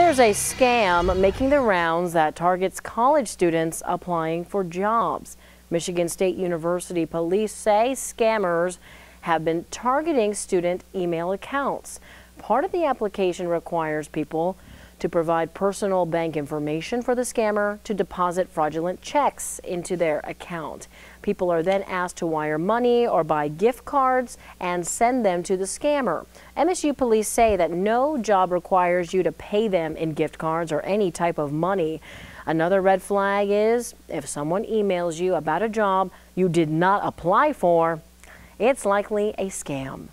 There's a scam making the rounds that targets college students applying for jobs. Michigan State University police say scammers have been targeting student email accounts. Part of the application requires people to provide personal bank information for the scammer to deposit fraudulent checks into their account. People are then asked to wire money or buy gift cards and send them to the scammer. MSU police say that no job requires you to pay them in gift cards or any type of money. Another red flag is if someone emails you about a job you did not apply for, it's likely a scam.